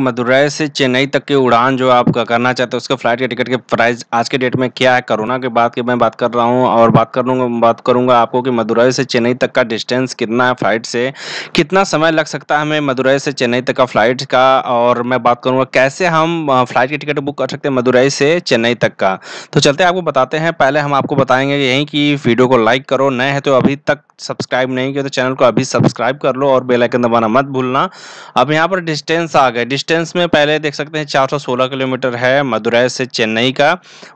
मदुरई से चेन्नई तक की उड़ान जो आप करना चाहते हैं उसके फ्लाइट के टिकट के प्राइस आज के डेट में क्या है कोरोना के बाद की मैं बात कर रहा हूं और बात लूँगा बात करूंगा आपको कि मदुरई से चेन्नई तक का डिस्टेंस कितना है फ्लाइट से कितना समय लग सकता है हमें मदुरई से चेन्नई तक का फ्लाइट का और मैं बात करूँगा कैसे हम फ्लाइट की टिकट बुक कर सकते हैं मदुरई से चेन्नई तक का तो चलते आपको बताते हैं पहले हम आपको बताएंगे यहीं कि वीडियो को लाइक करो नए हैं तो अभी तक सब्सक्राइब नहीं किया तो चैनल को अभी सब्सक्राइब कर लो और बेलाइकन दबाना मत भूलना अब यहाँ पर डिस्टेंस आ गए डिस्टेंस में पहले देख सकते हैं 416 किलोमीटर है मदुरै से चेन्नई का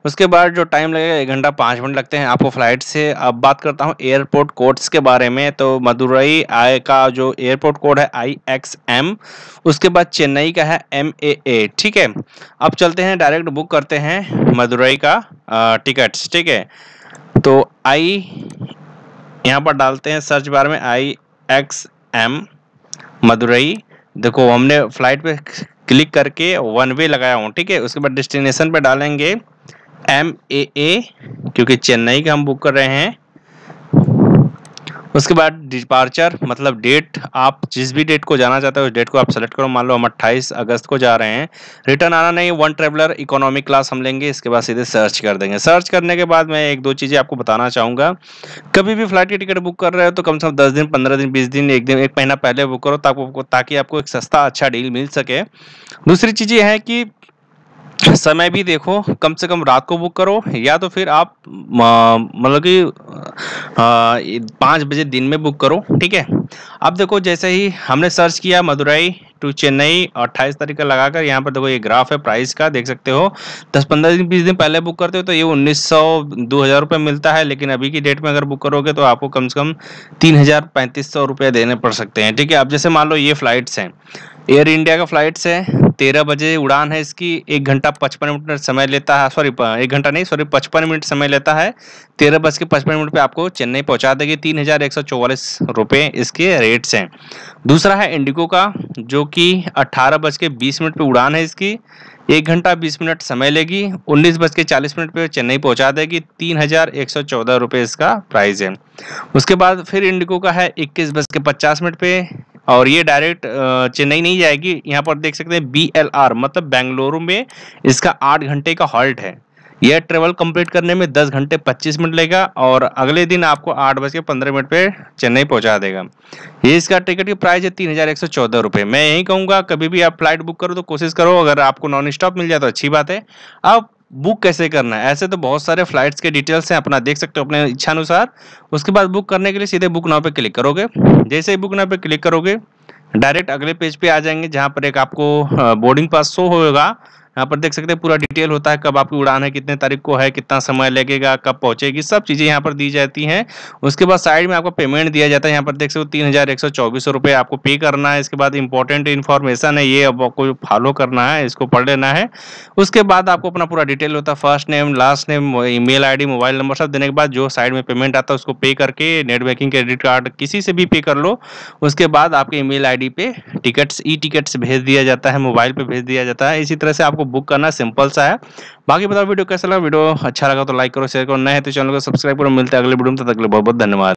उसके बाद जो टाइम लगेगा एक घंटा पाँच मिनट लगते हैं आपको फ्लाइट से अब बात करता हूँ एयरपोर्ट कोड्स के बारे में तो मदुरई आई का जो एयरपोर्ट कोड है आई एक्स एम उसके बाद चेन्नई का है एम ए ए ठीक है अब चलते हैं डायरेक्ट बुक करते हैं मदुरई का टिकट्स ठीक है तो आई यहाँ पर डालते हैं सर्च बार में आई एक्स एम मदुरई देखो हमने फ्लाइट पे क्लिक करके वन वे लगाया हूँ ठीक है उसके बाद डेस्टिनेशन पे डालेंगे एम ए ए क्योंकि चेन्नई का हम बुक कर रहे हैं उसके बाद डिपार्चर मतलब डेट आप जिस भी डेट को जाना चाहते हो उस डेट को आप सेलेक्ट करो मान लो हम 28 अगस्त को जा रहे हैं रिटर्न आना नहीं वन ट्रेवलर इकोनॉमिक क्लास हम लेंगे इसके बाद सीधे सर्च कर देंगे सर्च करने के बाद मैं एक दो चीज़ें आपको बताना चाहूँगा कभी भी फ्लाइट की टिकट बुक कर रहे हो तो कम से कम दस दिन पंद्रह दिन बीस दिन एक दिन एक महीना पहले बुक करो ताकि आपको ताकि आपको एक सस्ता अच्छा डील मिल सके दूसरी चीज़ ये है कि समय भी देखो कम से कम रात को बुक करो या तो फिर आप मतलब कि पाँच बजे दिन में बुक करो ठीक है अब देखो जैसे ही हमने सर्च किया मदुरई टू चेन्नई अट्ठाईस तारीख का लगाकर यहाँ पर देखो ये ग्राफ है प्राइस का देख सकते हो दस पंद्रह दिन बीस दिन पहले बुक करते हो तो ये उन्नीस सौ दो हज़ार रुपये मिलता है लेकिन अभी की डेट में अगर बुक करोगे तो आपको कम से कम तीन हज़ार पैंतीस सौ रुपये देने पड़ सकते हैं ठीक है अब जैसे मान लो ये फ्लाइट्स हैं एयर इंडिया का फ्लाइट से तेरह बजे उड़ान है इसकी एक घंटा पचपन मिनट समय लेता है सॉरी एक घंटा नहीं सॉरी पचपन मिनट समय लेता है तेरह बज के पचपन मिनट पे आपको चेन्नई पहुंचा देगी तीन हज़ार एक सौ चौवालीस रुपये इसके रेट्स हैं दूसरा है इंडिगो का जो कि अट्ठारह बज के बीस मिनट पर उड़ान है इसकी एक घंटा बीस मिनट समय लेगी उन्नीस बज के चालीस मिनट पर चेन्नई पहुंचा देगी तीन हज़ार एक सौ चौदह रुपये इसका प्राइस है उसके बाद फिर इंडिगो का है इक्कीस बज के पचास मिनट पे और ये डायरेक्ट चेन्नई नहीं जाएगी यहाँ पर देख सकते हैं बी एल आर मतलब बेंगलुरु में इसका आठ घंटे का हॉल्ट है यह ट्रेवल कंप्लीट करने में 10 घंटे 25 मिनट लेगा और अगले दिन आपको आठ बज के पंद्रह मिनट पे चेन्नई पहुंचा देगा ये इसका टिकट की प्राइस है तीन हज़ार एक सौ चौदह रुपये मैं यही कहूँगा कभी भी आप फ्लाइट बुक करो तो कोशिश करो अगर आपको नॉन स्टॉप मिल जाए तो अच्छी बात है अब बुक कैसे करना है ऐसे तो बहुत सारे फ्लाइट्स के डिटेल्स हैं अपना देख सकते हो अपने इच्छा अनुसार उसके बाद बुक करने के लिए सीधे बुक नाव पे क्लिक करोगे जैसे ही बुक नाव पे क्लिक करोगे डायरेक्ट अगले पेज पे आ जाएंगे जहाँ पर एक आपको बोर्डिंग पास शो होगा यहाँ पर देख सकते हैं पूरा डिटेल होता है कब आपकी उड़ान है कितने तारीख को है कितना समय लगेगा कब पहुंचेगी सब चीज़ें यहाँ पर दी जाती हैं उसके बाद साइड में आपको पेमेंट दिया जाता है यहाँ पर देख सकते हो तीन हज़ार एक सौ चौबीस रुपये आपको पे करना है इसके बाद इंपॉर्टेंट इन्फॉर्मेशन है ये अब आपको फॉलो करना है इसको पढ़ लेना है उसके बाद आपको अपना पूरा डिटेल होता है first name last name email ID mobile number सब देने के बाद जो साइड में पेमेंट आता है उसको पे करके नेट बैंकिंग क्रेडिट कार्ड किसी से भी पे कर लो उसके बाद आपके ईमेल आईडी पे टिकट्स ई टिकट्स भेज दिया जाता है मोबाइल पर भेज दिया जाता है इसी तरह से आपको आपको बुक करना सिंपल सा है बाकी बताओ वीडियो कैसा लगा वीडियो अच्छा लगा तो लाइक करो शेयर करो नए तो चैनल को सब्सक्राइब करो मिलते हैं अगले वीडियो में तक बहुत बहुत धन्यवाद